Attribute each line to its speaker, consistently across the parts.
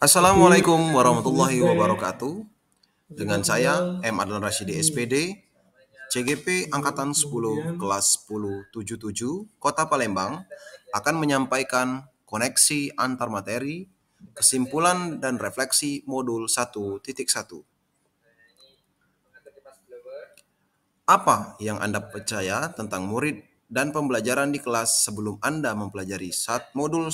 Speaker 1: Assalamualaikum warahmatullahi wabarakatuh. Dengan saya M Adnan Rashidi SPD, CGP Angkatan 10 kelas 1077 Kota Palembang akan menyampaikan koneksi antar materi, kesimpulan dan refleksi modul 1.1. Apa yang Anda percaya tentang murid dan pembelajaran di kelas sebelum Anda mempelajari saat modul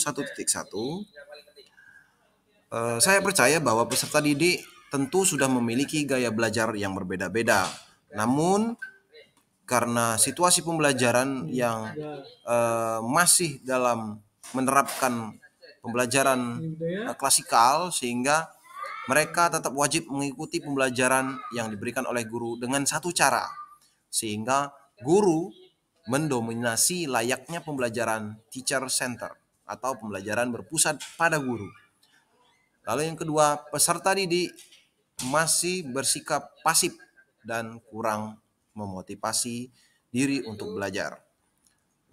Speaker 1: Eh, saya percaya bahwa peserta didik tentu sudah memiliki gaya belajar yang berbeda-beda. Namun karena situasi pembelajaran yang uh, masih dalam menerapkan pembelajaran uh, klasikal sehingga mereka tetap wajib mengikuti pembelajaran yang diberikan oleh guru dengan satu cara sehingga guru mendominasi layaknya pembelajaran teacher center atau pembelajaran berpusat pada guru. Lalu yang kedua, peserta didik masih bersikap pasif dan kurang memotivasi diri untuk belajar.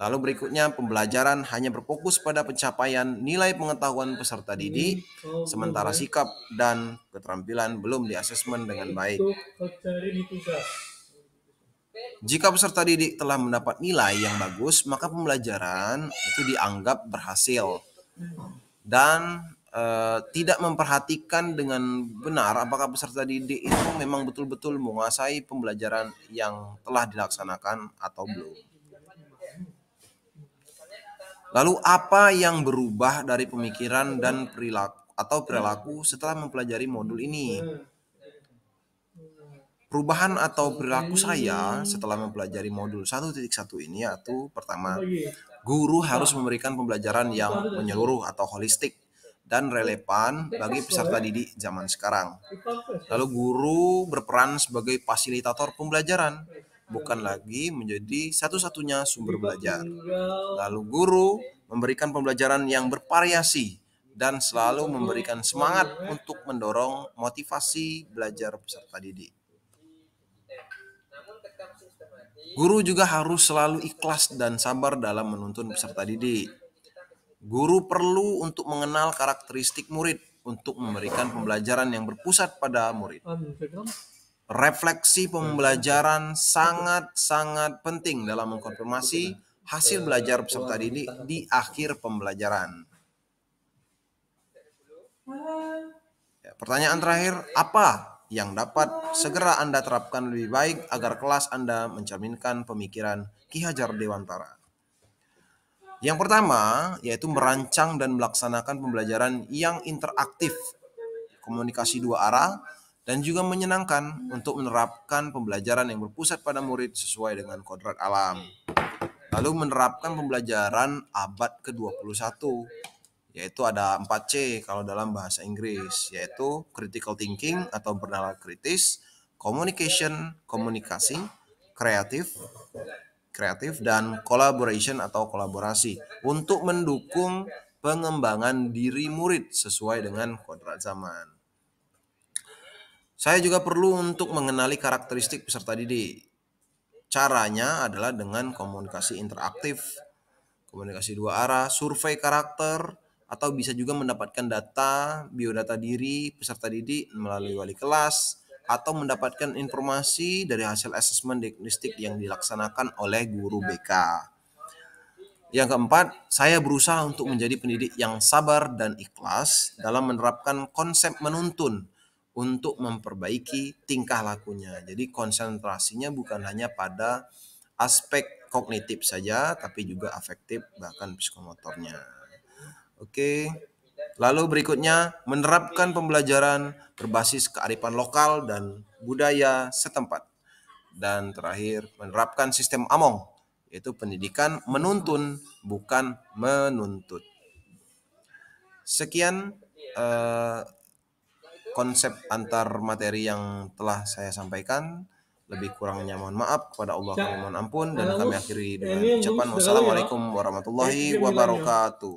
Speaker 1: Lalu berikutnya pembelajaran hanya berfokus pada pencapaian nilai pengetahuan peserta didik, sementara sikap dan keterampilan belum diasesmen dengan baik. Jika peserta didik telah mendapat nilai yang bagus, maka pembelajaran itu dianggap berhasil. Dan uh, tidak memperhatikan dengan benar apakah peserta didik itu memang betul-betul menguasai pembelajaran yang telah dilaksanakan atau belum. Lalu apa yang berubah dari pemikiran dan perilaku atau perilaku setelah mempelajari modul ini? Perubahan atau perilaku saya setelah mempelajari modul 1.1 ini yaitu pertama, guru harus memberikan pembelajaran yang menyeluruh atau holistik dan relevan bagi peserta didik zaman sekarang. Lalu guru berperan sebagai fasilitator pembelajaran, bukan lagi menjadi satu-satunya sumber belajar. Lalu guru memberikan pembelajaran yang bervariasi dan selalu memberikan semangat untuk mendorong motivasi belajar peserta didik. Guru juga harus selalu ikhlas dan sabar dalam menuntun peserta didik Guru perlu untuk mengenal karakteristik murid untuk memberikan pembelajaran yang berpusat pada murid. Refleksi pembelajaran sangat-sangat penting dalam mengkonfirmasi hasil belajar peserta didik di akhir pembelajaran. Ya, pertanyaan terakhir, apa yang dapat segera Anda terapkan lebih baik agar kelas Anda mencerminkan pemikiran Ki Hajar Dewantara? Yang pertama yaitu merancang dan melaksanakan pembelajaran yang interaktif, komunikasi dua arah, dan juga menyenangkan untuk menerapkan pembelajaran yang berpusat pada murid sesuai dengan kodrat alam. Lalu menerapkan pembelajaran abad ke-21 yaitu ada 4C kalau dalam bahasa Inggris yaitu critical thinking atau bernalar kritis, communication, komunikasi, kreatif, kreatif dan collaboration atau kolaborasi untuk mendukung pengembangan diri murid sesuai dengan kodrat zaman. Saya juga perlu untuk mengenali karakteristik peserta didik. Caranya adalah dengan komunikasi interaktif, komunikasi dua arah, survei karakter, atau bisa juga mendapatkan data, biodata diri peserta didik melalui wali kelas, atau mendapatkan informasi dari hasil asesmen diagnostik yang dilaksanakan oleh guru BK. Yang keempat, saya berusaha untuk menjadi pendidik yang sabar dan ikhlas dalam menerapkan konsep menuntun untuk memperbaiki tingkah lakunya. Jadi konsentrasinya bukan hanya pada aspek kognitif saja, tapi juga afektif bahkan psikomotornya. Oke. Okay. Lalu berikutnya, menerapkan pembelajaran berbasis kearifan lokal dan budaya setempat. Dan terakhir, menerapkan sistem AMONG, yaitu pendidikan menuntun bukan menuntut. Sekian eh, konsep antar materi yang telah saya sampaikan. Lebih kurangnya mohon maaf kepada Allah kami mohon ampun dan kami akhiri dengan ucapan wassalamualaikum warahmatullahi wabarakatuh.